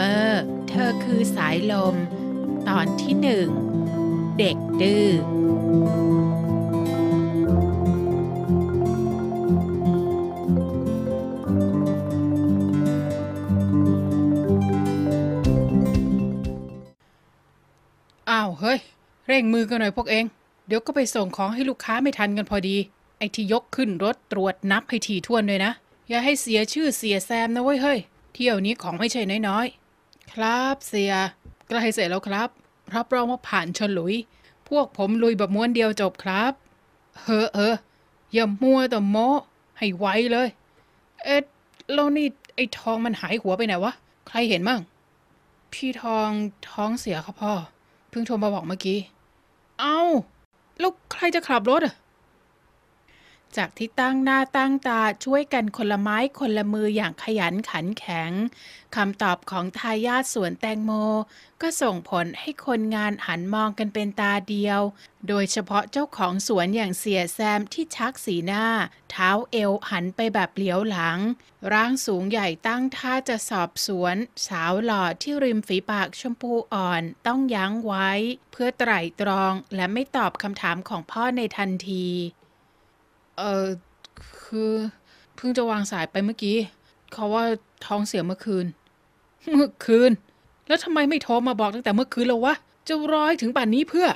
มอร์เธอคือสายลม ตอนที่หนึ่งเด็กดื้อ อ้าว เฮ้ย เร่งมือกันหน่อยพวกเองเดี๋ยวก็ไปส่งของให้ลูกค้าไม่ทันกันพอดี ไอที่ยกขึ้นรถตรวจนับให้ถี่ถ้วนเลยนะ อย่าให้เสียชื่อเสียแซมนะเว้ยเฮ้ย เที่ยวนี้ของไม่ใช่น้อยครับเสียใกล้เสร็จแล้วครับรับรองว่าผ่านชนลุย พวกผมลุยแบบม้วนเดียวจบครับเฮ้อเอออย่ามัวแต่โมให้ไวเลย เอ็ดแล้วนี่ ไอ้ทองมันหายหัวไปไหนวะ ใครเห็นมั่งพี่ทองท้องเสียครับพ่อเพิ่งโทรมาบอกเมื่อกี้ เอา้าแล้ว ใครจะขับรถอ่ะจากที่ตั้งหน้าตั้งตาช่วยกันคนละไม้คนละมืออย่างขยันขันแข็ง คำตอบของทายาทสวนแตงโมก็ส่งผลให้คนงานหันมองกันเป็นตาเดียว โดยเฉพาะเจ้าของสวนอย่างเสียแซมที่ชักสีหน้า เท้าเอวหันไปแบบเหลียวหลัง ร่างสูงใหญ่ตั้งท่าจะสอบสวน สาวหล่อที่ริมฝีปากชมพูอ่อน ต้องยั้งไว้ เพื่อไตร่ตรองและไม่ตอบคำถามของพ่อในทันทีเออคือเพิ่งจะวางสายไปเมื่อกี้เขาว่าท้องเสียเมื่อคืน เมื่อคืน แล้วทำไมไม่โทรมาบอกตั้งแต่เมื่อคืนแล้ววะจะร้อยถึงป่านนี้เพื่อ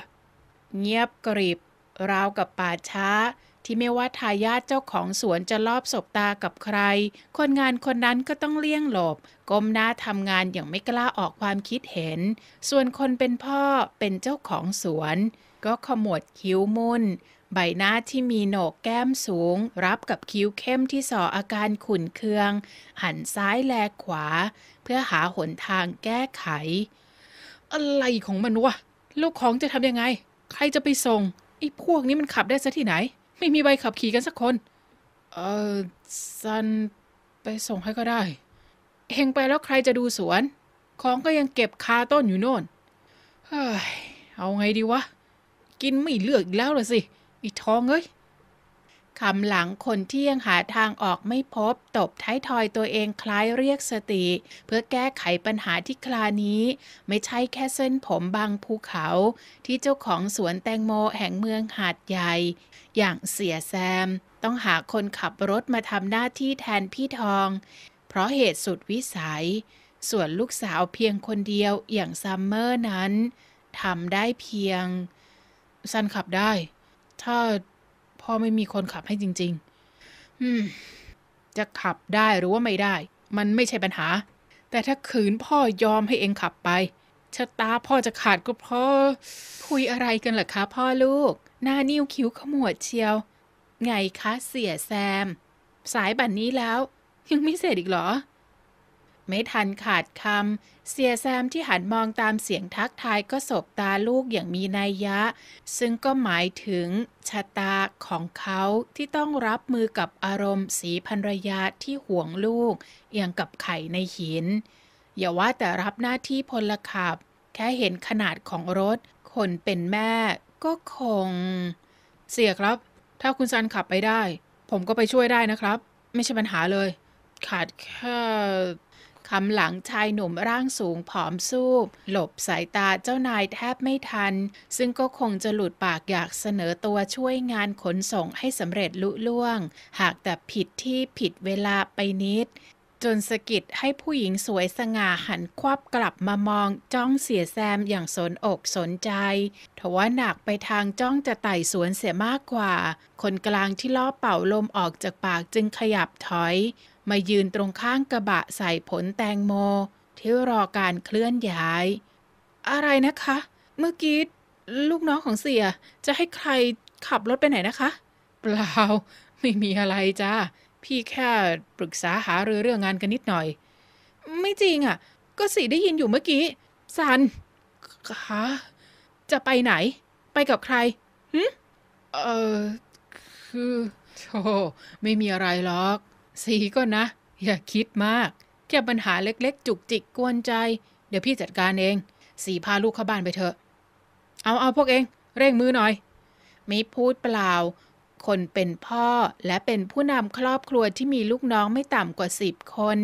เงียบกริบ ราวกับป่าช้า ที่ไม่ว่าทายาทเจ้าของสวนจะลอบศบตากับใคร คนงานคนนั้นก็ต้องเลี่ยงหลบ ก้มหน้าทำงานอย่างไม่กล้าออกความคิดเห็น ส่วนคนเป็นพ่อเป็นเจ้าของสวน ก็ขมวดคิ้วมุ่นใบหน้าที่มีโหนกแก้มสูง รับกับคิ้วเข้มที่ส่ออาการขุ่นเคือง หันซ้ายแลขวา เพื่อหาหนทางแก้ไข อะไรของมันวะลูกของจะทำยังไง ใครจะไปส่งไอ้พวกนี้มันขับได้ซะที่ไหน ไม่มีใบขับขี่กันสักคนเออซัน ไปส่งให้ก็ได้เองไปแล้วใครจะดูสวน ของก็ยังเก็บคาต้นอยู่โน่นเฮ้ยเอาไงดีวะกินไม่เลือกอีกแล้วเลอสิอีท้องเอ้ย คำหลังคนที่ยังหาทางออกไม่พบ ตบท้ายทอยตัวเองคล้ายเรียกสติ เพื่อแก้ไขปัญหาที่คลานี้ ไม่ใช่แค่เส้นผมบางภูเขาที่เจ้าของสวนแตงโมแห่งเมืองหาดใหญ่ อย่างเสียแซม ต้องหาคนขับรถมาทำหน้าที่แทนพี่ทอง เพราะเหตุสุดวิสัย ส่วนลูกสาวเพียงคนเดียวอย่างซัมเมอร์นั้นทำได้เพียงสันขับได้ถ้าพ่อไม่มีคนขับให้จริง ๆ อืม จะขับได้หรือว่าไม่ได้ มันไม่ใช่ปัญหา แต่ถ้าขืนพ่อยอมให้เองขับไป ชะตาพ่อจะขาดก็เพราะคุยอะไรกันล่ะคะพ่อลูก หน้านิ้วคิ้วขมวดเชียว ไงคะเสียแซม สายบัตนนี้แล้ว ยังไม่เสร็จอีกเหรอไม่ทันขาดคำเสียแซมที่หันมองตามเสียงทักทายก็สบตาลูกอย่างมีนัยยะ ซึ่งก็หมายถึงชะตาของเขาที่ต้องรับมือกับอารมณ์สีภรรยาที่ห่วงลูกอย่างกับไข่ในหินอย่าว่าแต่รับหน้าที่พลขับแค่เห็นขนาดของรถคนเป็นแม่ก็คง เสียครับ ถ้าคุณซันขับไปได้ ผมก็ไปช่วยได้นะครับ ไม่ใช่ปัญหาเลย ขาดแค่คำหลังชายหนุ่มร่างสูงผอมซูบ หลบสายตาเจ้านายแทบไม่ทัน ซึ่งก็คงจะหลุดปากอยากเสนอตัวช่วยงานขนส่งให้สำเร็จลุล่วง หากแต่ผิดที่ผิดเวลาไปนิด จนสกิดให้ผู้หญิงสวยสง่าหันควับกลับมามองจ้องเสียแซมอย่างสนอกสนใจทว่าหนักไปทางจ้องจะไต่สวนเสียมากกว่าคนกลางที่ล่อเป่าลมออกจากปากจึงขยับถอยมายืนตรงข้างกระบะใส่ผลแตงโมที่รอการเคลื่อนย้าย อะไรนะคะ เมื่อกี้ลูกน้องของเสียจะให้ใครขับรถไปไหนนะคะ เปล่าไม่มีอะไรจ้าพี่แค่ปรึกษาหารือเรื่องงานกันนิดหน่อย ไม่จริงอะ่ะ ก็สีได้ยินอยู่เมื่อกี้ซันคะจะไปไหน ไปกับใครหึเออคือโธ่ไม่มีอะไรหรอกสีก็นะ อย่าคิดมากแค่ปัญหาเล็กๆ จุกจิกกวนใจ เดี๋ยวพี่จัดการเอง สีพาลูกเข้าบ้านไปเถอะเอาเอาพวกเอง เร่งมือหน่อยไม่พูดเปล่า คนเป็นพ่อและเป็นผู้นำครอบครัว ที่มีลูกน้องไม่ต่ำกว่าสิบคน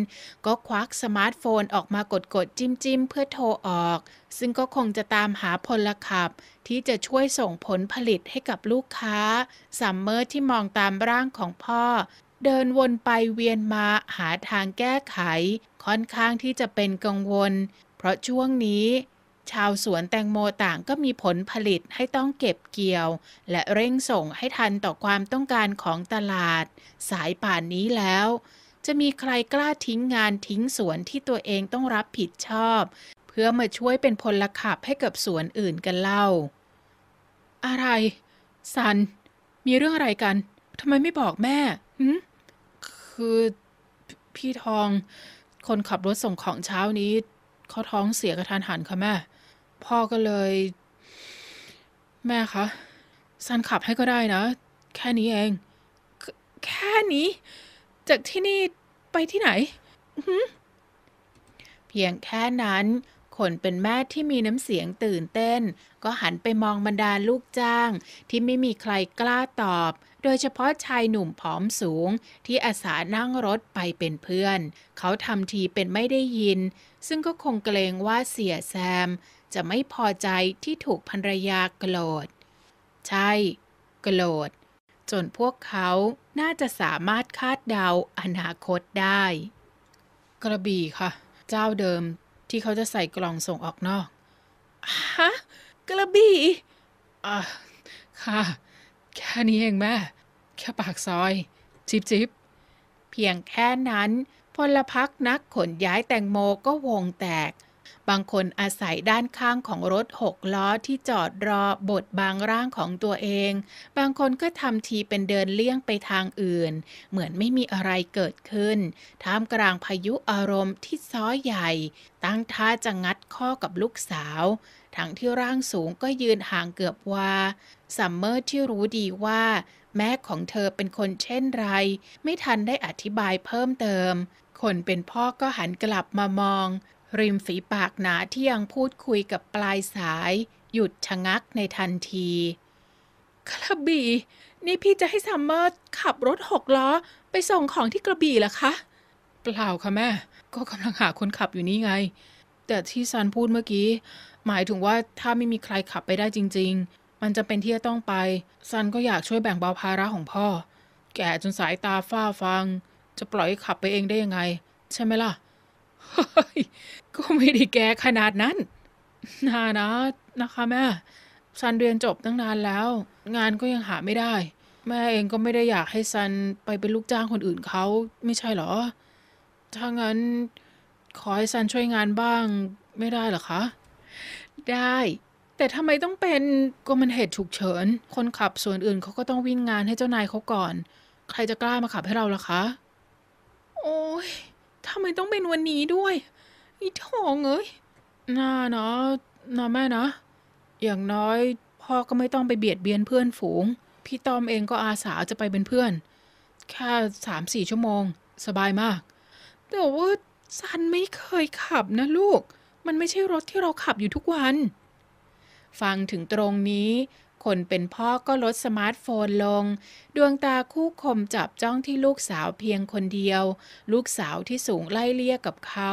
ก็ควักสมาร์ทโฟนออกมากดๆจิ้มจิ้มเพื่อโทรออก ซึ่งก็คงจะตามหาพลขับ ที่จะช่วยส่งผลผลิตให้กับลูกค้าซัมเมอร์ที่มองตามร่างของพ่อเดินวนไปเวียนมาหาทางแก้ไข ค่อนข้างที่จะเป็นกังวล เพราะช่วงนี้ ชาวสวนแตงโมต่างก็มีผลผลิตให้ต้องเก็บเกี่ยว และเร่งส่งให้ทันต่อความต้องการของตลาด สายป่านนี้แล้ว จะมีใครกล้าทิ้งงานทิ้งสวนที่ตัวเองต้องรับผิดชอบ เพื่อมาช่วยเป็นพลขับให้กับสวนอื่นกันเล่า อะไร สัน มีเรื่องอะไรกันทำไมไม่บอกแม่หมคือพี่ทอง คนขับรถส่งของเช้านี้เขาท้องเสียกระทันหันค่ะแม่ พ่อก็เลย แม่คะซันขับให้ก็ได้นะ แค่นี้เอง แค่นี้ จากที่นี่ไปที่ไหนเพียงแค่นั้น คนเป็นแม่ที่มีน้ำเสียงตื่นเต้น ก็หันไปมองบรรดาลูกจ้าง ที่ไม่มีใครกล้าตอบโดยเฉพาะชายหนุ่มผอมสูงที่อาสานั่งรถไปเป็นเพื่อน เขาทำทีเป็นไม่ได้ยิน ซึ่งก็คงเกรงว่าเสียแซม จะไม่พอใจที่ถูกภรรยาโกรธใช่โกรธจนพวกเขาน่าจะสามารถคาดเดาอนาคตได้ กระบี่ค่ะ เจ้าเดิมที่เขาจะใส่กล่องส่งออกนอกฮะกระบี่ อ่ะค่ะแค่นี้เองแม่แค่ปากซอย จิบจิบเพียงแค่นั้น พลพักนักขนย้ายแตงโมก็วงแตกบางคนอาศัยด้านข้างของรถหกล้อที่จอดรอบดบางร่างของตัวเอง บางคนก็ทำทีเป็นเดินเลี่ยงไปทางอื่น เหมือนไม่มีอะไรเกิดขึ้นท่ามกลางพายุอารมณ์ที่ซ้อใหญ่ ตั้งท่าจะงัดข้อกับลูกสาว ทั้งที่ร่างสูงก็ยืนห่างเกือบวาซัมเมอร์ที่รู้ดีว่า แม่ของเธอเป็นคนเช่นไร ไม่ทันได้อธิบายเพิ่มเติม คนเป็นพ่อก็หันกลับมามองริมฝีปากหนาที่ยังพูดคุยกับปลายสาย หยุดชะงักในทันทีกระบี่นี่พี่จะให้ซัมเมอร์ขับรถหกล้อไปส่งของที่กระบี่เหรอคะ เปล่าค่ะแม่ ก็กำลังหาคนขับอยู่นี่ไง แต่ที่ซันพูดเมื่อกี้ หมายถึงว่าถ้าไม่มีใครขับไปได้จริง ๆ มันจะเป็นที่จะต้องไป ซันก็อยากช่วยแบ่งเบาภาระของพ่อ แก่จนสายตาฝ้าฟัง จะปล่อยขับไปเองได้ยังไง ใช่ไหมล่ะก็ไม่ได้แก่ขนาดนั้น นานะนะคะแม่ซันเรียนจบตั้งนานแล้ว งานก็ยังหาไม่ได้ แม่เองก็ไม่ได้อยากให้ซันไปเป็นลูกจ้างคนอื่นเขา ไม่ใช่หรอ ถ้างั้น ขอให้ซันช่วยงานบ้างไม่ได้หรอคะ ได้ แต่ทำไมต้องเป็นก็มันเหตุฉุกเฉินคนขับส่วนอื่นเขาก็ต้องวิ่งงานให้เจ้านายเขาก่อน ใครจะกล้ามาขับให้เราล่ะคะโอ้ยทำไมต้องเป็นวันนี้ด้วย อีทองเอ้ยน่านะนะแม่นะ อย่างน้อยพ่อก็ไม่ต้องไปเบียดเบียนเพื่อนฝูง พี่ตอมเองก็อาสาจะไปเป็นเพื่อน แค่สามสี่ชั่วโมง สบายมาก แต่ว่าซันไม่เคยขับนะลูก มันไม่ใช่รถที่เราขับอยู่ทุกวัน ฟังถึงตรงนี้คนเป็นพ่อก็ลดสมาร์ทโฟนลง ดวงตาคู่คมจับจ้องที่ลูกสาวเพียงคนเดียว ลูกสาวที่สูงไล่เลี่ยกับเขา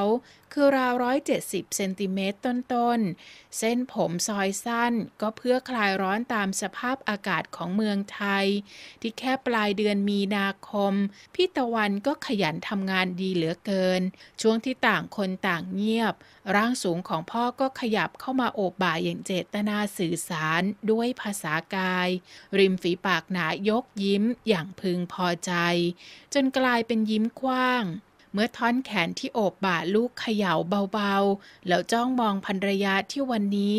คือราวรสิบเซนติเมตรต้น ๆ เส้นผมซอยสั้นก็เพื่อคลายร้อนตามสภาพอากาศของเมืองไทย ที่แค่ปลายเดือนมีนาคม พี่ตะวันก็ขยันทำงานดีเหลือเกิน ช่วงที่ต่างคนต่างเงียบ ร่างสูงของพ่อก็ขยับเข้ามาโอบบ่ายอย่างเจตนาสื่อสารด้วยภาษากาย ริมฝีปากหนายกยิ้มอย่างพึงพอใจ จนกลายเป็นยิ้มกว้างเมื่อท่อนแขนที่โอบบ่าลูกเขย่าเบาๆ แล้วจ้องมองภรรยาที่วันนี้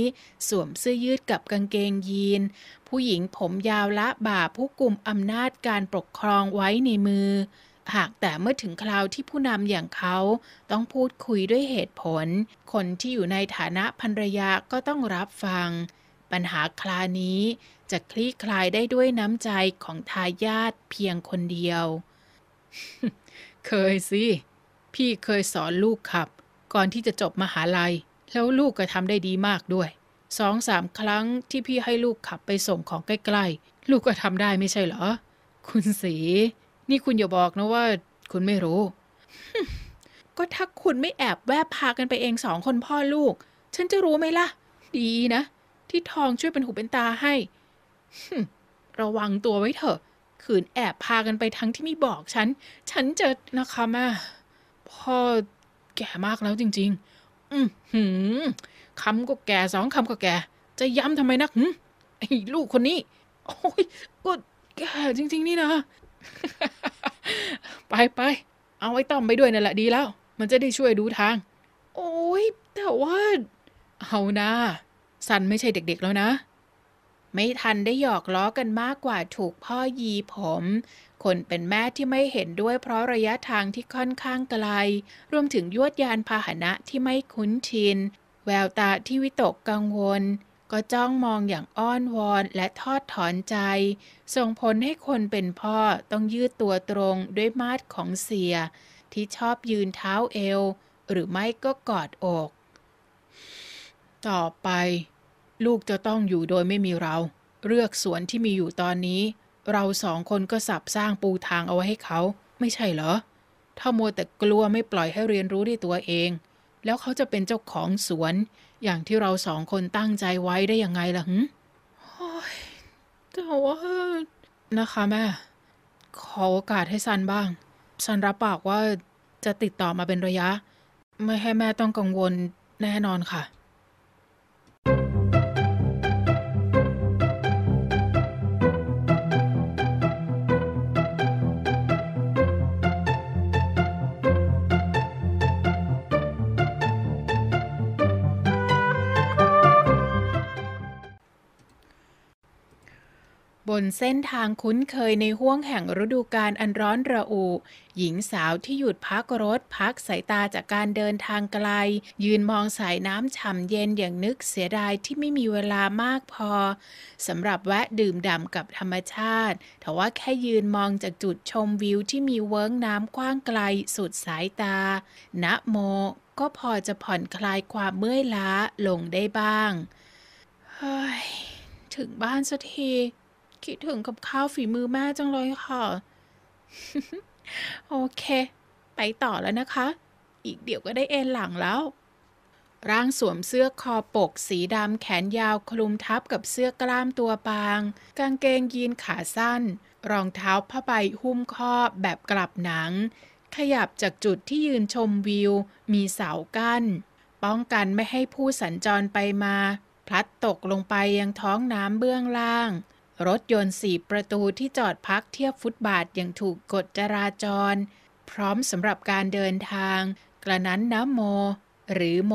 สวมเสื้อยืดกับกางเกงยีน ผู้หญิงผมยาวละบ่าผู้กลุ่มอำนาจการปกครองไว้ในมือ หากแต่เมื่อถึงคราวที่ผู้นำอย่างเขา ต้องพูดคุยด้วยเหตุผล คนที่อยู่ในฐานะภรรยาก็ต้องรับฟัง ปัญหาคลานี้จะคลี่คลายได้ด้วยน้ำใจของทายาทเพียงคนเดียวเคยสิ พี่เคยสอนลูกขับก่อนที่จะจบมหาลัย แล้วลูกก็ทำได้ดีมากด้วยสองสามครั้งที่พี่ให้ลูกขับไปส่งของใกล้ๆลูกก็ทำได้ไม่ใช่เหรอ คุณสีนี่คุณอย่าบอกนะว่า คุณไม่รู้ ก็ถ้าคุณไม่แอบแวบพากันไปเองสองคนพ่อลูก ฉันจะรู้ไหมล่ะ ดีนะ ที่ทองช่วยเป็นหูเป็นตาให้ระวังตัวไว้เถอะขืนแอบพากันไปทั้งที่ไม่บอกฉัน ฉันจะนะคะแม่พ่อแก่มากแล้วจริงๆ อืมหืมคำก็แก่สองคำก็แก่ จะย้ำทำไมนักหืมไอ้ลูกคนนี้ โอ้ยก็แก่จริงๆนี่นะ ไปไป เอาไอ้ต้อมไปด้วยนั่นแหละดีแล้ว มันจะได้ช่วยดูทาง โอ้ยแต่ว่า เอานะสันไม่ใช่เด็กๆแล้วนะไม่ทันได้หยอกล้อกันมากกว่าถูกพ่อยีผม คนเป็นแม่ที่ไม่เห็นด้วยเพราะระยะทางที่ค่อนข้างไกลรวมถึงยวดยานพาหนะที่ไม่คุ้นชิน แววตาที่วิตกกังวล ก็จ้องมองอย่างอ้อนวอนและทอดถอนใจส่งผลให้คนเป็นพ่อต้องยืดตัวตรงด้วยมาดของเสีย ที่ชอบยืนเท้าเอว หรือไม่ก็กอดอก ต่อไปลูกจะต้องอยู่โดยไม่มีเรา เลือกสวนที่มีอยู่ตอนนี้ เราสองคนก็สับสร้างปูทางเอาไว้ให้เขา ไม่ใช่เหรอ ถ้ามัวแต่กลัวไม่ปล่อยให้เรียนรู้ด้วยตัวเอง แล้วเขาจะเป็นเจ้าของสวน อย่างที่เราสองคนตั้งใจไว้ได้ยังไงล่ะหึแต่ว่านะคะแม่ขอโอกาสให้ซันบ้างซันรับปากว่าจะติดต่อมาเป็นระยะ ไม่ให้แม่ต้องกังวลแน่นอนค่ะบนเส้นทางคุ้นเคยในห้วงแห่งฤดูการอันร้อนระอุ หญิงสาวที่หยุดพักรถพักสายตาจากการเดินทางไกล ยืนมองสายน้ำฉ่ำเย็นอย่างนึกเสียดายที่ไม่มีเวลามากพอ สำหรับแวะดื่มด่ำกับธรรมชาติแต่ว่าแค่ยืนมองจากจุดชมวิวที่มีเวิ้งน้ำกว้างไกลสุดสายตาณโมก็พอจะผ่อนคลายความเมื่อยล้าลงได้บ้างเฮ้ยถึงบ้านสักทีคิดถึงกับข้าว ฝีมือแม่จังเลยค่ะ โอเค ไปต่อแล้วนะคะ อีกเดี๋ยวก็ได้เอนหลังแล้ว ร่างสวมเสื้อคอปก สีดำแขนยาวคลุมทับกับเสื้อกล้ามตัวบาง กางเกงยีนขาสั้น รองเท้าผ้าใบหุ้มข้อแบบกลับหนัง ขยับจากจุดที่ยืนชมวิว มีเสากั้น ป้องกันไม่ให้ผู้สัญจรไปมา พลัดตกลงไปยังท้องน้ำเบื้องล่างรถยนต์สี่ประตูที่จอดพักเทียบฟุตบาทอย่างถูกกฎจราจร พร้อมสำหรับการเดินทางกระนั้นน้ำโม หรือโม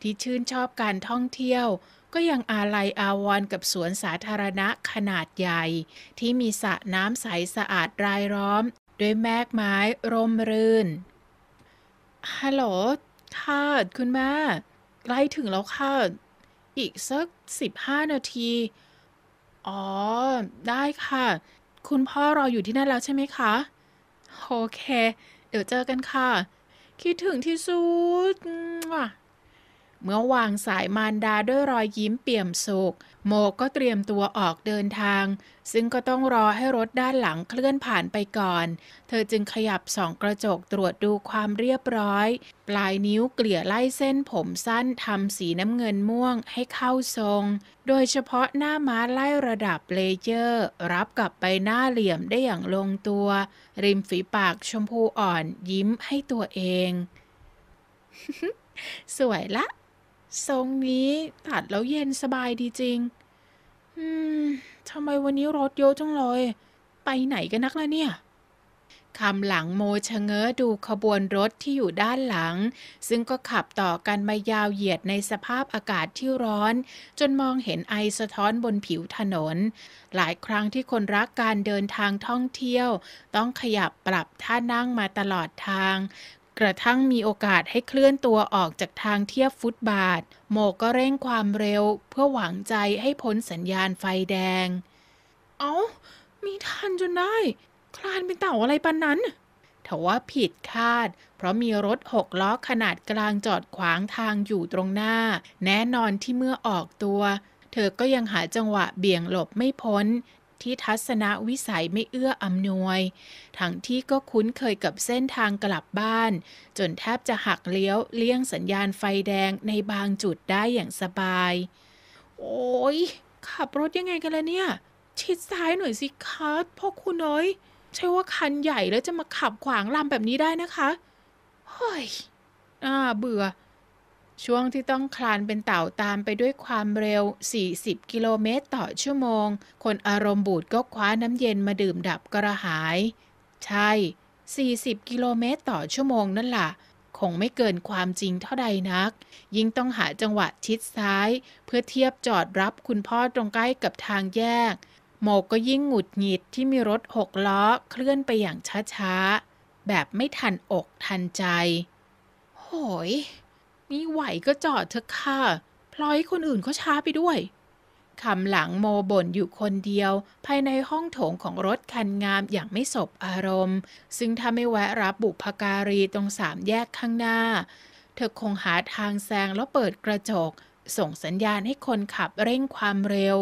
ที่ชื่นชอบการท่องเที่ยว ก็ยังอาลัยอาวรกับสวนสาธารณะขนาดใหญ่ ที่มีสระน้ำใสสะอาดรายล้อม ด้วยแมกไม้ร่มรื่นฮัลโหลค่ะคุณแม่ใกล้ถึงแล้วค่ะ อีกสัก15 นาทีอ๋อ ได้ค่ะ คุณพ่อรออยู่ที่นั่นแล้วใช่ไหมคะโอเค เดี๋ยวเจอกันค่ะ คิดถึงที่สุดว่ะเมื่อวางสายมารดาด้วยรอยยิ้มเปี่ยมสุขโมก็เตรียมตัวออกเดินทาง ซึ่งก็ต้องรอให้รถด้านหลังเคลื่อนผ่านไปก่อน เธอจึงขยับสองกระจกตรวจดูความเรียบร้อย ปลายนิ้วเกลี่ยไล่เส้นผมสั้นทำสีน้ำเงินม่วงให้เข้าทรง โดยเฉพาะหน้าม้าไล่ระดับเลเยอร์ รับกับไปหน้าเหลี่ยมได้อย่างลงตัว ริมฝีปากชมพูอ่อน ยิ้มให้ตัวเอง สวยละทรงนี้ตัดแล้วเย็นสบายดีจริง อืมทำไมวันนี้รถเยอะจังเลย ไปไหนกันนักล่ะเนี่ย คำหลังโมชะเง้อดูขบวนรถที่อยู่ด้านหลัง ซึ่งก็ขับต่อกันมายาวเหยียดในสภาพอากาศที่ร้อน จนมองเห็นไอสะท้อนบนผิวถนน หลายครั้งที่คนรักการเดินทางท่องเที่ยว ต้องขยับปรับท่านั่งมาตลอดทางกระทั่งมีโอกาสให้เคลื่อนตัวออกจากทางเทียบฟุตบาทโมก็เร่งความเร็ว เพื่อหวังใจให้พ้นสัญญาณไฟแดง เอา้ามีทันจนได้ คลานเป็นเต่าอะไรปันนั้นทว่าผิดคาด เพราะมีรถหกล้อขนาดกลางจอดขวางทางอยู่ตรงหน้า แน่นอนที่เมื่อออกตัว เธอก็ยังหาจังหวะเบี่ยงหลบไม่พ้นที่ทัศนวิสัยไม่เอื้ออำนวย ทั้งที่ก็คุ้นเคยกับเส้นทางกลับบ้าน จนแทบจะหักเลี้ยว เลี่ยงสัญญาณไฟแดงในบางจุดได้อย่างสบาย โอ้ยขับรถยังไงกันล่ะเนี่ย ชิดซ้ายหน่อยสิคะพ่อคุณน้อย ใช่ว่าคันใหญ่แล้วจะมาขับขวางลำแบบนี้ได้นะคะ เฮ้ย อ่า เบื่อช่วงที่ต้องคลานเป็นเต่าตามไปด้วยความเร็ว 40 กิโลเมตรต่อชั่วโมง คนอารมณ์บูดก็คว้าน้ำเย็นมาดื่มดับกระหาย ใช่ 40 กิโลเมตรต่อชั่วโมงนั่นละ่ะ คงไม่เกินความจริงเท่าใดนัก ยิ่งต้องหาจังหวะชิดซ้าย เพื่อเทียบจอดรับคุณพ่อตรงใกล้กับทางแยก โมกก็ยิ่งหงุดหงิดที่มีรถหกล้อเคลื่อนไปอย่างช้าๆ แบบไม่ทันอกทันใจ โหยนี่ไหวก็จอดเถอะค่ะพลอยคนอื่นเขาช้าไปด้วยคำหลังโมบ่นอยู่คนเดียว ภายในห้องโถงของรถคันงามอย่างไม่สบอารมณ์ ซึ่งถ้าไม่แวะรับบุพการีตรงสามแยกข้างหน้า เธอคงหาทางแซงแล้วเปิดกระจก ส่งสัญญาณให้คนขับเร่งความเร็ว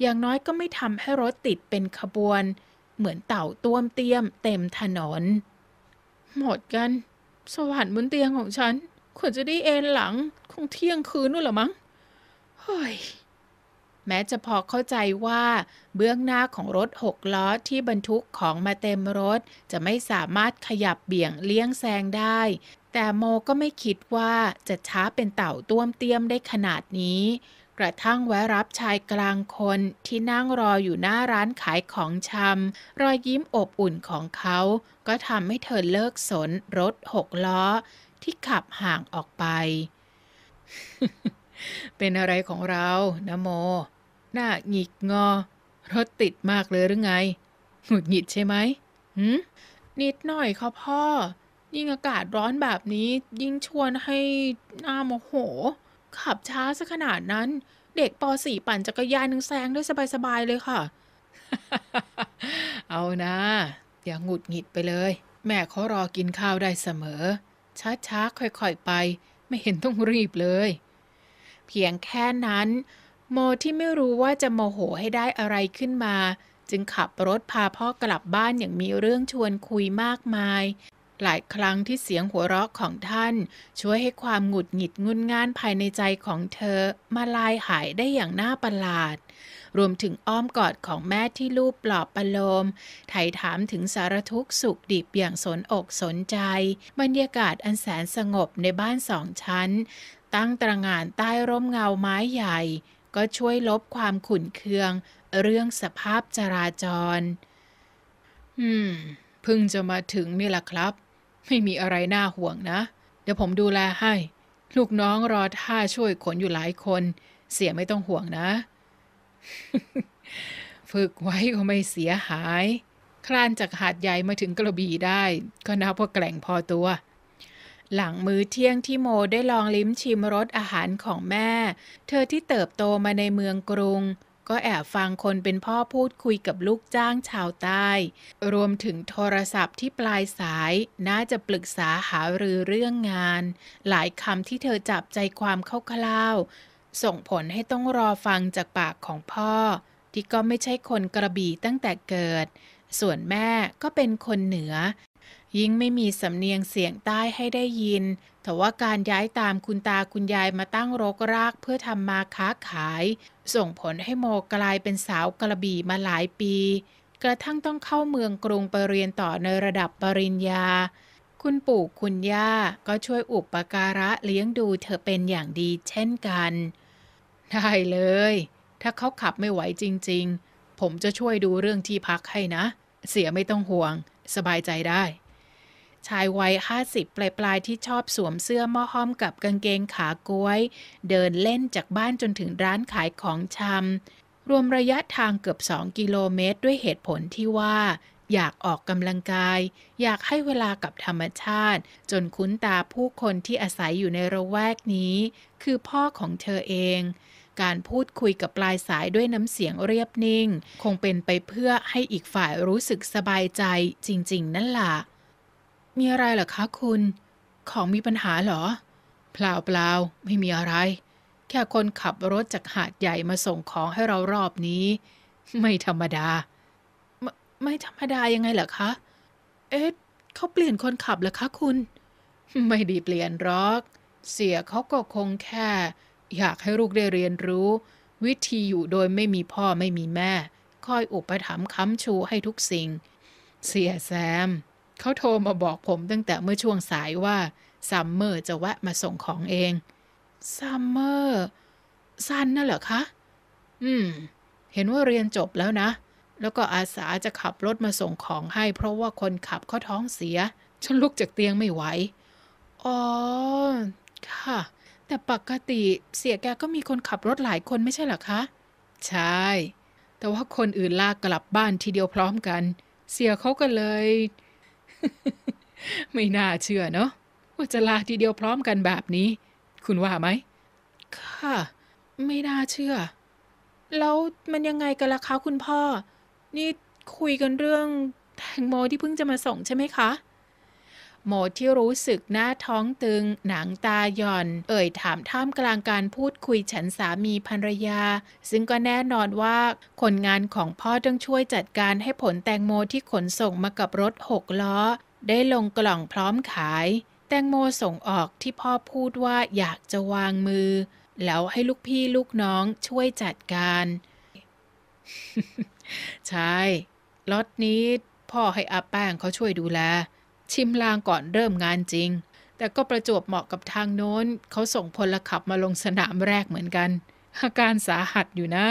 อย่างน้อยก็ไม่ทำให้รถติดเป็นขบวน เหมือนเต่าต้วมเตี้ยมเต็มถนน หมดกัน สวรรค์บนเตียงของฉันควรจะได้เอนหลังคงเที่ยงคืนนู่นหรอมั้งเฮ้ยแม้จะพอเข้าใจว่า เบื้องหน้าของรถหกล้อที่บรรทุกของมาเต็มรถจะไม่สามารถขยับเบี่ยงเลี้ยงแซงได้ แต่โมก็ไม่คิดว่าจะช้าเป็นเต่าต้วมเตี้ยมได้ขนาดนี้ กระทั่งแวะรับชายกลางคนที่นั่งรออยู่หน้าร้านขายของชำรอยยิ้มอบอุ่นของเขา ก็ทำให้เธอเลิกสนรถหกล้อที่ขับห่างออกไป เป็นอะไรของเรานะโม หน้าหงิกงอ รถติดมากเลยหรือไง หงุดหงิดใช่ไหมหืมนิดหน่อยครับพ่อ ยิ่งอากาศร้อนแบบนี้ ยิ่งชวนให้หน้าโมโห ขับช้าซะขนาดนั้น เด็กป .4 ปั่นจักรยานนึงแซงได้สบายๆเลยค่ะ เอานะ อย่าหงุดหงิดไปเลย แม่เขารอกินข้าวได้เสมอช้า ๆ ค่อยๆ ไป ไม่เห็นต้องรีบเลย เพียงแค่นั้น โมที่ไม่รู้ว่าจะโมโหให้ได้อะไรขึ้นมา จึงขับรถพาพ่อกลับบ้านอย่างมีเรื่องชวนคุยมากมาย หลายครั้งที่เสียงหัวเราะของท่าน ช่วยให้ความหงุดหงิดงุนง่านภายในใจของเธอมาลายหายได้อย่างน่าประหลาดรวมถึงอ้อมกอดของแม่ที่ลูบปลอบประโลม ไถ่ถามถึงสารทุกสุขดิบอย่างสนอกสนใจ บรรยากาศอันแสนสงบในบ้านสองชั้น ตั้งตระงานใต้ร่มเงาไม้ใหญ่ ก็ช่วยลบความขุ่นเคือง เรื่องสภาพจราจร อืมเพิ่งจะมาถึงนี่แหละครับ ไม่มีอะไรน่าห่วงนะ เดี๋ยวผมดูแลให้ ลูกน้องรอท่าช่วยขนอยู่หลายคน เสียไม่ต้องห่วงนะฝึกไว้ก็ไม่เสียหาย คลานจากหาดใหญ่มาถึงกระบี่ได้ ก็นับว่าแกล่งพอตัว หลังมือเที่ยงที่โมได้ลองลิ้มชิมรสอาหารของแม่ เธอที่เติบโตมาในเมืองกรุง ก็แอบฟังคนเป็นพ่อพูดคุยกับลูกจ้างชาวใต้ รวมถึงโทรศัพท์ที่ปลายสาย น่าจะปรึกษาหารือเรื่องงาน หลายคำที่เธอจับใจความเข้คล่าวส่งผลให้ต้องรอฟังจากปากของพ่อ ที่ก็ไม่ใช่คนกระบี่ตั้งแต่เกิด ส่วนแม่ก็เป็นคนเหนือ ยิ่งไม่มีสำเนียงเสียงใต้ให้ได้ยิน แต่ว่าการย้ายตามคุณตาคุณยายมาตั้งรกรากเพื่อทำมาค้าขาย ส่งผลให้โมกลายเป็นสาวกระบี่มาหลายปี กระทั่งต้องเข้าเมืองกรุงไปเรียนต่อในระดับปริญญา คุณปู่คุณย่าก็ช่วยอุปการะเลี้ยงดูเธอเป็นอย่างดีเช่นกันได้เลย ถ้าเขาขับไม่ไหวจริงๆ ผมจะช่วยดูเรื่องที่พักให้นะ เสียไม่ต้องห่วง สบายใจได้ ชายวัยห้าสิบปลาย ๆ ที่ชอบสวมเสื้อม่อห้อมกับกางเกงขาก้วย เดินเล่นจากบ้านจนถึงร้านขายของชำ รวมระยะทางเกือบสองกิโลเมตรด้วยเหตุผลที่ว่า อยากออกกำลังกาย อยากให้เวลากับธรรมชาติ จนคุ้นตาผู้คนที่อาศัยอยู่ในระแวกนี้ คือพ่อของเธอเองการพูดคุยกับปลายสายด้วยน้ำเสียงเรียบนิ่ง คงเป็นไปเพื่อให้อีกฝ่ายรู้สึกสบายใจจริง ๆ นั่นล่ะ มีอะไรเหรอคะคุณ ของมีปัญหาเหรอ เปล่าเปล่าไม่มีอะไร แค่คนขับรถจากหาดใหญ่มาส่งของให้เรารอบนี้ ไม่ธรรมดา ไมไม่ธรรมดายังไงเหรอคะ เอ๊ะเขาเปลี่ยนคนขับเหรอคะคุณ ไม่ไดีเปลี่ยนรอก เสียเขาก็คงแค่อยากให้ลูกได้เรียนรู้ วิธีอยู่โดยไม่มีพ่อไม่มีแม่ คอยอุปถัมภ์ค้ำชูให้ทุกสิ่ง เสียแซม เขาโทรมาบอกผมตั้งแต่เมื่อช่วงสายว่าซัมเมอร์จะแวะมาส่งของเอง ซัมเมอร์ซันน่ะเหรอคะ อืม เห็นว่าเรียนจบแล้วนะ แล้วก็อาสาจะขับรถมาส่งของให้ เพราะว่าคนขับเขาท้องเสียฉันลุกจากเตียงไม่ไหว อ๋อค่ะแต่ปกติเสียแกก็มีคนขับรถหลายคนไม่ใช่หรอคะ ใช่ แต่ว่าคนอื่นลากกลับบ้านทีเดียวพร้อมกัน เสียเขาก็เลย ไม่น่าเชื่อเนาะว่าจะลาทีเดียวพร้อมกันแบบนี้ คุณว่าไหม ค่ะ ไม่น่าเชื่อ แล้วมันยังไงกันล่ะคะคุณพ่อ นี่คุยกันเรื่องแตงโมที่เพิ่งจะมาส่งใช่ไหมคะโหมดที่รู้สึกหน้าท้องตึงหนังตาหย่อน เอ่ยถามท่ามกลางการพูดคุยฉันสามีภรรยา ซึ่งก็แน่นอนว่าคนงานของพ่อต้องช่วยจัดการให้ผลแตงโมที่ขนส่งมากับรถหกล้อ ได้ลงกล่องพร้อมขายแตงโมส่งออกที่พ่อพูดว่าอยากจะวางมือ แล้วให้ลูกพี่ลูกน้องช่วยจัดการ ใช่รถนี้พ่อให้อาแป้งเขาช่วยดูแลชิมลางก่อนเริ่มงานจริง แต่ก็ประจวบเหมาะกับทางโน้น เขาส่งพลขับมาลงสนามแรกเหมือนกันอาการสาหัสอยู่นะ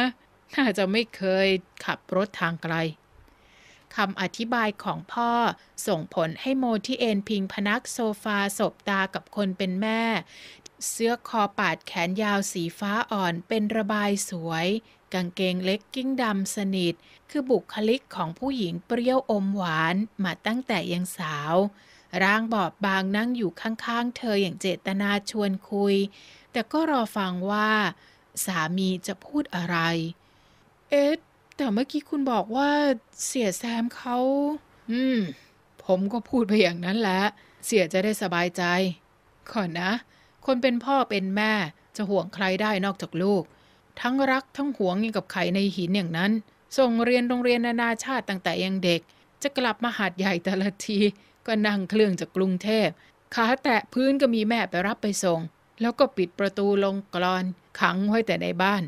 น่าจะไม่เคยขับรถทางไกล คำอธิบายของพ่อส่งผลให้โมที่เอนพิงพนักโซฟาสบตากับคนเป็นแม่เสื้อคอปาดแขนยาวสีฟ้าอ่อนเป็นระบายสวย กางเกงเล็กกิ้งดำสนิท คือบุคลิกของผู้หญิงเปรี้ยวอมหวานมาตั้งแต่ยังสาว ร่างบอบบางนั่งอยู่ข้างๆเธออย่างเจตนาชวนคุย แต่ก็รอฟังว่า สามีจะพูดอะไร เอ๊ะ แต่เมื่อกี้คุณบอกว่า เสียแซมเขา อืม ผมก็พูดไปอย่างนั้นแหละเสียจะได้สบายใจ ขอนนะคนเป็นพ่อเป็นแม่จะห่วงใครได้นอกจากลูก ทั้งรักทั้งห่วงอย่างกับไข่ในหินอย่างนั้น ส่งเรียนโรงเรียนนานาชาติตั้งแต่ยังเด็ก จะกลับมาหาดใหญ่แต่ละทีก็นั่งเครื่องจากกรุงเทพขาแตะพื้นก็มีแม่ไปรับไปส่ง แล้วก็ปิดประตูลงกรอนขังไว้แต่ในบ้าน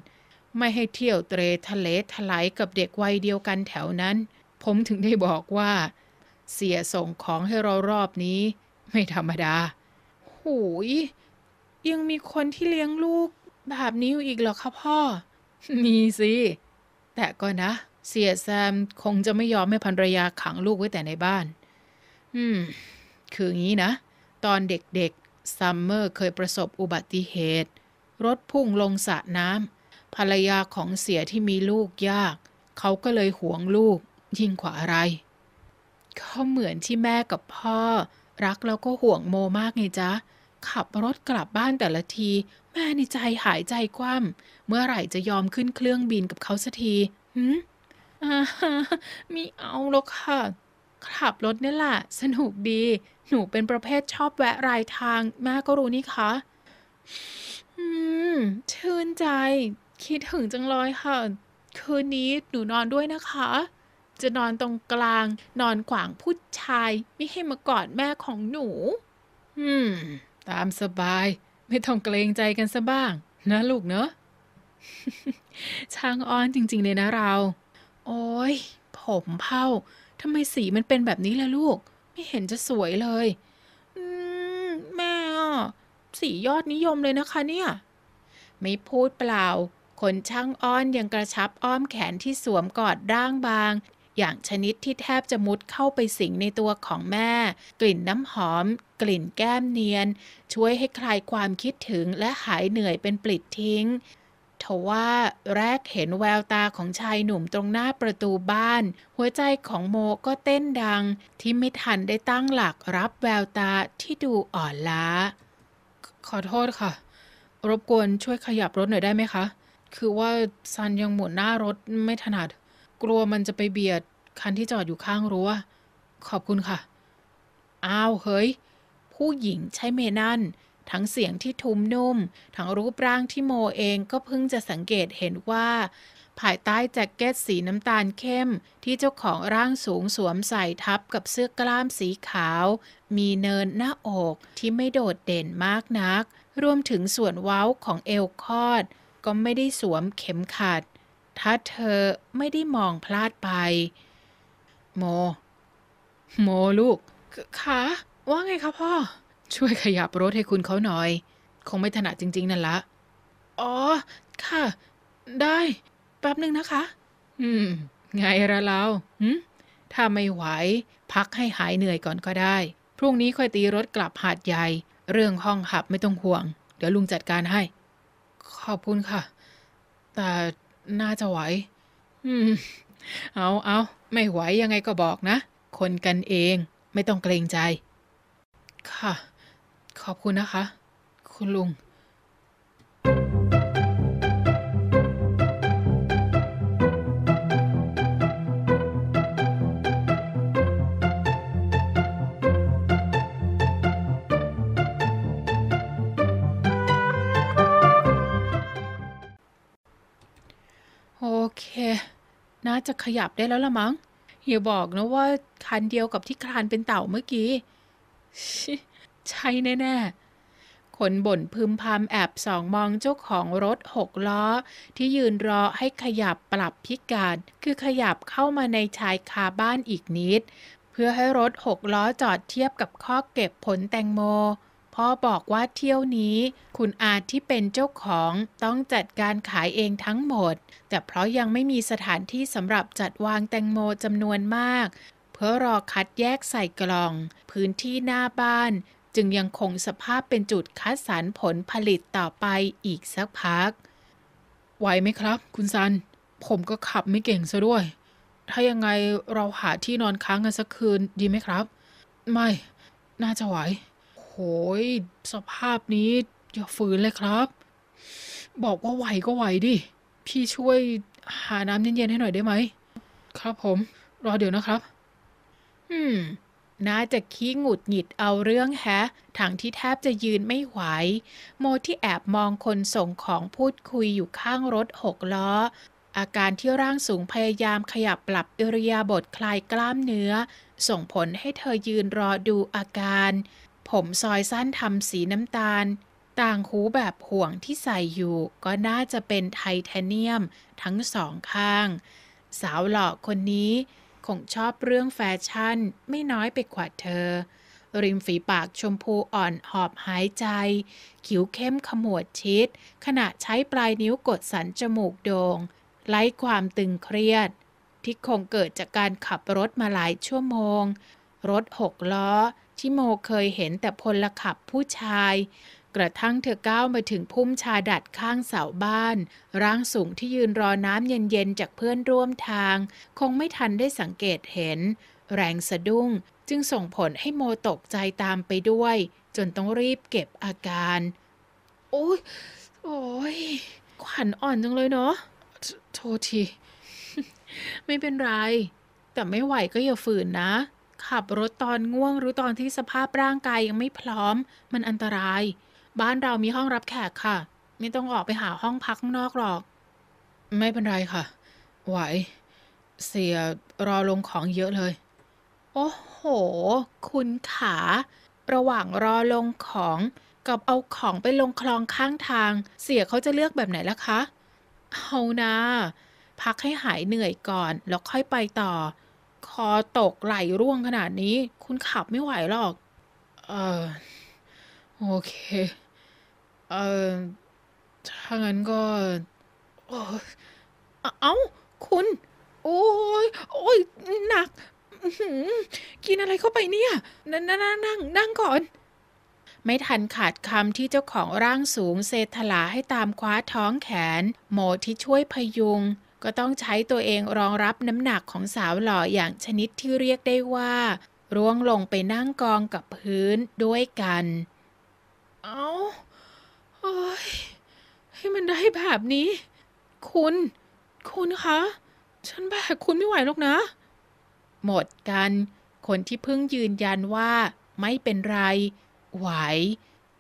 ไม่ให้เที่ยวเตรทะเลถลายกับเด็กวัยเดียวกันแถวนั้น ผมถึงได้บอกว่า เสียส่งของให้เรารอบนี้ไม่ธรรมดาหูยยังมีคนที่เลี้ยงลูก แบบนี้อยู่อีกเหรอคะพ่อ มีสิ แต่ก็นะ เสียแซมคงจะไม่ยอมให้ภรรยาขังลูกไว้แต่ในบ้าน อืม คืองี้นะ ตอนเด็กๆ ซัมเมอร์เคยประสบอุบัติเหตุ รถพุ่งลงสระน้ำภรรยาของเสียที่มีลูกยาก เขาก็เลยหวงลูก ยิ่งกว่าอะไร เขาเหมือนที่แม่กับพ่อ รักแล้วก็ห่วงโมมากไงจ๊ะเขับรถกลับบ้านแต่ละที แม่ในใจหายใจคว่ำเมื่อไหร่จะยอมขึ้นเครื่องบินกับเขาสักทีหืมอ่ามีเอาหรอกค่ะ ขับรถนี่แหละสนุกดี หนูเป็นประเภทชอบแวะรายทาง แม่ก็รู้นี่คะ อืม ชื่นใจ คิดถึงจังเลยค่ะ คืนนี้หนูนอนด้วยนะคะ จะนอนตรงกลาง นอนขวางผู้ชาย ไม่ให้มากอดแม่ของหนู อืมตามสบาย ไม่ต้องเกรงใจกันซะบ้าง นะลูกเนอะช่างอ้อนจริง ๆ เลยนะเรา โอ้ยผมเผาทำไมสีมันเป็นแบบนี้ล่ะลูก ไม่เห็นจะสวยเลยอมแม่สียอดนิยมเลยนะคะเนี่ย ไม่พูดเปล่า คนช่างอ้อนยังกระชับอ้อมแขนที่สวมกอดร่างบางอย่างชนิดที่แทบจะมุดเข้าไปสิงในตัวของแม่ กลิ่นน้ำหอม กลิ่นแก้มเนียน ช่วยให้คลายความคิดถึงและหายเหนื่อยเป็นปลิดทิ้งทว่าแรกเห็นแววตาของชายหนุ่มตรงหน้าประตูบ้าน หัวใจของโมก็เต้นดังที่ไม่ทันได้ตั้งหลักรับแววตาที่ดูอ่อนล้า ขอโทษค่ะ รบกวนช่วยขยับรถหน่อยได้ไหมคะคือว่าซันยังหมุนหน้ารถไม่ถนัดกลัวมันจะไปเบียดคันที่จอดอยู่ข้างรั้วขอบคุณค่ะ อ้าวเฮ้ย ผู้หญิงใช่เมนั่น ทั้งเสียงที่ทุ้มนุ่ม ทั้งรูปร่างที่โมเองก็เพิ่งจะสังเกตเห็นว่า ภายใต้แจ็คเก็ตสีน้ำตาลเข้ม ที่เจ้าของร่างสูงสวมใส่ทับกับเสื้อกล้ามสีขาว มีเนินหน้าอกที่ไม่โดดเด่นมากนัก รวมถึงส่วนเว้าของเอวคอด ก็ไม่ได้สวมเข็มขัดถ้าเธอไม่ได้มองพลาดไป โม โมลูกขาว่าไงคะพ่อ ช่วยขยับรถให้คุณเขาหน่อย คงไม่ถนัดจริง ๆ นั่นละอ๋อ ค่ะ ได้ แป๊บหนึ่งนะคะ อืม ไงละเราหืมถ้าไม่ไหวพักให้หายเหนื่อยก่อนก็ได้ พรุ่งนี้ค่อยตีรถกลับหาดใหญ่ เรื่องห้องหับไม่ต้องห่วง เดี๋ยวลุงจัดการให้ ขอบคุณค่ะแต่น่าจะไหวอืมเอาเอา ไม่ไหวยังไงก็บอกนะ คนกันเอง ไม่ต้องเกรงใจ ค่ะ ขอบคุณนะคะ คุณลุงน่าจะขยับได้แล้วละมั้งอย่าบอกนะว่าคันเดียวกับที่คลานเป็นเต่าเมื่อกี้ ใช่แน่ๆคนบ่นพึมพำแอบสองมองเจ้าของรถหกล้อที่ยืนรอให้ขยับปรับพิกัดคือขยับเข้ามาในชายคาบ้านอีกนิด เพื่อให้รถหกล้อจอดเทียบกับข้อเก็บผลแตงโมพ่อบอกว่าเที่ยวนี้คุณอาที่เป็นเจ้าของต้องจัดการขายเองทั้งหมด แต่เพราะยังไม่มีสถานที่สำหรับจัดวางแตงโมจำนวนมาก เพื่อรอคัดแยกใส่กล่องพื้นที่หน้าบ้าน จึงยังคงสภาพเป็นจุดคัดสรรผลผลิตต่อไปอีกสักพัก ไหวไหมครับคุณซันผมก็ขับไม่เก่งซะด้วย ถ้ายังไง เราหาที่นอนค้างกันสักคืนดีไหมครับ ไม่ น่าจะไหวโหย สภาพนี้ อย่าฝืนเลยครับ บอกว่าไหวก็ไหวดิ พี่ช่วยหาน้ำเย็น ๆ ให้หน่อยได้ไหม ครับผม รอเดี๋ยวนะครับ อืม น่าจะขี้หงุดหงิดเอาเรื่องแฮะทังที่แทบจะยืนไม่ไหว โมที่แอบมองคนส่งของพูดคุยอยู่ข้างรถหกล้อ อาการที่ร่างสูงพยายามขยับปรับอิริยาบถคลายกล้ามเนื้อ ส่งผลให้เธอยืนรอดูอาการผมซอยสั้นทำสีน้ำตาล ต่างหูแบบห่วงที่ใส่อยู่ก็น่าจะเป็นไทเทเนียมทั้งสองข้าง สาวหล่อคนนี้ คงชอบเรื่องแฟชั่นไม่น้อยไปกว่าเธอ ริมฝีปากชมพูอ่อนหอบหายใจคิ้วเข้มขมวดชิด ขณะใช้ปลายนิ้วกดสันจมูกโดง่งไล่ความตึงเครียด ที่คงเกิดจากการขับรถมาหลายชั่วโมง รถหกล้อที่โมเคยเห็นแต่พลขับผู้ชาย กระทั่งเธอก้าวมาถึงพุ่มชาดัดข้างเสาบ้าน ร่างสูงที่ยืนรอน้ำเย็นๆจากเพื่อนร่วมทาง คงไม่ทันได้สังเกตเห็น แรงสะดุ้งจึงส่งผลให้โมตกใจตามไปด้วย จนต้องรีบเก็บอาการ โอ้ยโอ้ยขวัญอ่อนจังเลยเนาะโทษที ไม่เป็นไร แต่ไม่ไหวก็อย่าฝืนนะขับรถตอนง่วงหรือตอนที่สภาพร่างกายยังไม่พร้อม มันอันตราย บ้านเรามีห้องรับแขกค่ะ ไม่ต้องออกไปหาห้องพักข้างนอกหรอก ไม่เป็นไรค่ะไหวเสียรอลงของเยอะเลย โอ้โห คุณขาระหว่างรอลงของ กับเอาของไปลงคลองข้างทาง เสียเขาจะเลือกแบบไหนล่ะคะ เอานะ พักให้หายเหนื่อยก่อน แล้วค่อยไปต่อคอตกไหลร่วงขนาดนี้ คุณขับไม่ไหวหรอก เออโอเค เออถ้างั้นก็เอ้าคุณ โอ้ยโอ้ยหนัก กินอะไรเข้าไปเนี่ย นั่งนั่งนั่งก่อน ไม่ทันขาดคำที่เจ้าของร่างสูง เซธลาให้ตามคว้าท้องแขน โมที่ช่วยพยุงก็ต้องใช้ตัวเองรองรับน้ำหนักของสาวหล่ออย่างชนิดที่เรียกได้ว่า ร่วงลงไปนั่งกองกับพื้นด้วยกัน เอา้าโอ้ยให้มันได้แบบนี้ คุณ คุณคะ ฉันแบกคุณไม่ไหวหรอกนะ หมดกัน คนที่เพิ่งยืนยันว่า ไม่เป็นไร ไหว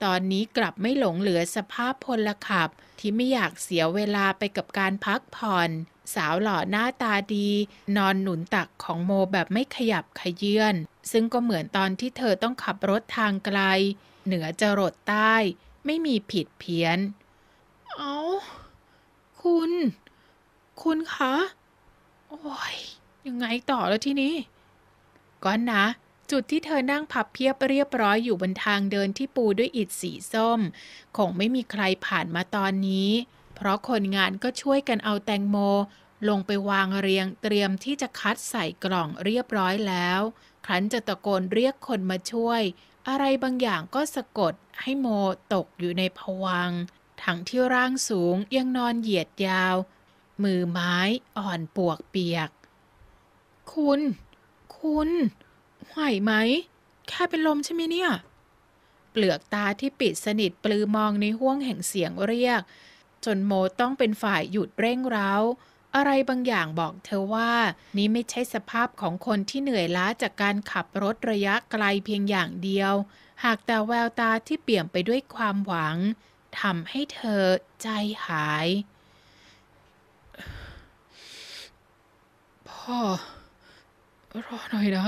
ตอนนี้กลับไม่หลงเหลือสภาพพลขับที่ไม่อยากเสียเวลาไปกับการพักผ่อนสาวหล่อหน้าตาดี นอนหนุนตักของโมแบบไม่ขยับขยื่นซึ่งก็เหมือนตอนที่เธอต้องขับรถทางไกล เหนือจรดใต้ ไม่มีผิดเพี้ยน เอาคุณ คุณคะ โอ้ยยังไงต่อแล้วที่นี้ก้อนนะจุดที่เธอนั่งพับเพียบเรียบร้อยอยู่บนทางเดินที่ปูด้วยอิฐสีส้ม คงไม่มีใครผ่านมาตอนนี้เพราะคนงานก็ช่วยกันเอาแตงโมลงไปวางเรียงเตรียมที่จะคัดใส่กล่องเรียบร้อยแล้วครั้นจะตะโกนเรียกคนมาช่วย อะไรบางอย่างก็สะกดให้โมตกอยู่ในผวัง ทั้งที่ร่างสูงยังนอนเหยียดยาว มือไม้อ่อนปวกเปียก คุณ คุณไหวไหมแค่เป็นลมใช่ไหมเนี่ย เปลือกตาที่ปิดสนิทปลือมองในห้วงแห่งเสียงเรียกจนโมต้องเป็นฝ่ายหยุดเร่งเร้า อะไรบางอย่างบอกเธอว่านี่ไม่ใช่สภาพของคนที่เหนื่อยล้าจากการขับรถระยะไกลเพียงอย่างเดียว หากแต่แววตาที่เปลี่ยมไปด้วยความหวังทำให้เธอใจหาย พ่อ รอหน่อยนะ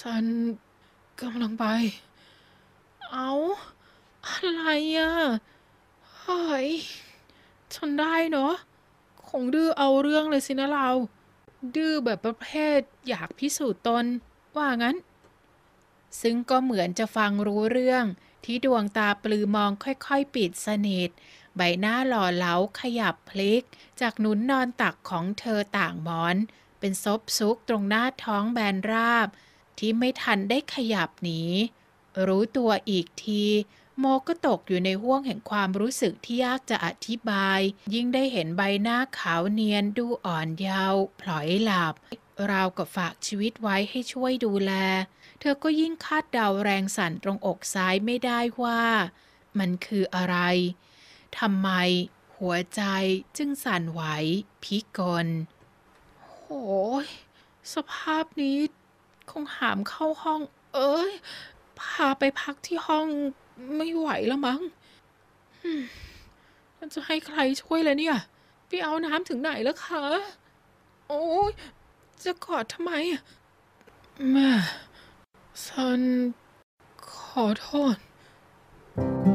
ซันกำลังไป เอาอะไรอะ่ะฮ้ยันได้เนาะ คงดื้อเอาเรื่องเลยสินะเรา ดื้อแบบประเภทอยากพิสูจน์ตน ว่างั้น ซึ่งก็เหมือนจะฟังรู้เรื่อง ที่ดวงตาปลือมองค่อยๆ ปิดสนิท ใบหน้าหล่อเหลาขยับพลิก จากหนุนนอนตักของเธอต่างมอน เป็นซบซุกตรงหน้าท้องแบนราบ ที่ไม่ทันได้ขยับหนีรู้ตัวอีกทีโมก็ตกอยู่ในห่วงแห่งความรู้สึกที่ยากจะอธิบาย ยิ่งได้เห็นใบหน้าขาวเนียนดูอ่อนเยาว์พลอยหลับราวกับฝากชีวิตไว้ให้ช่วยดูแล เธอก็ยิ่งคาดเดาแรงสั่นตรงอกซ้ายไม่ได้ว่า มันคืออะไร ทำไม หัวใจจึงสั่นไหวพิกลโหยสภาพนี้ คงหามเข้าห้อง เอ้ย พาไปพักที่ห้องไม่ไหวแล้วมั้ง ฉันจะให้ใครช่วยเลยเนี่ย พี่เอาน้ำถึงไหนแล้วคะ โอ้ยจะกอดทำไม แม่ฉันขอโทษ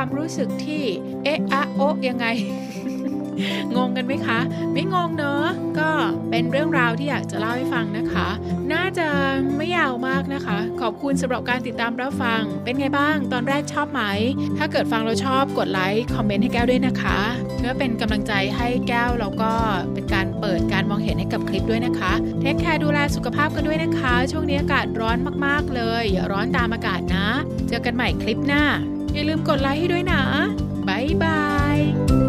ความรู้สึกที่เอ๊ะอะโอ๊ะยังไง งงกันไหมคะ ไม่งงเนอะก็เป็นเรื่องราวที่อยากจะเล่าให้ฟังนะคะ น่าจะไม่ยาวมากนะคะ ขอบคุณสำหรับการติดตามรับฟัง เป็นไงบ้างตอนแรกชอบไหม ถ้าเกิดฟังเราชอบกดไลค์คอมเมนต์ให้แก้วด้วยนะคะเพื่อเป็นกำลังใจให้แก้วแล้วก็เป็นการเปิดการมองเห็นให้กับคลิปด้วยนะคะเทคแคร์ดูแลสุขภาพกันด้วยนะคะ ช่วงนี้อากาศร้อนมากๆเลยอย่าร้อนตามอากาศนะ เจอกันใหม่คลิปหน้าอย่าลืมกดไลค์ให้ด้วยนะบ๊ายบาย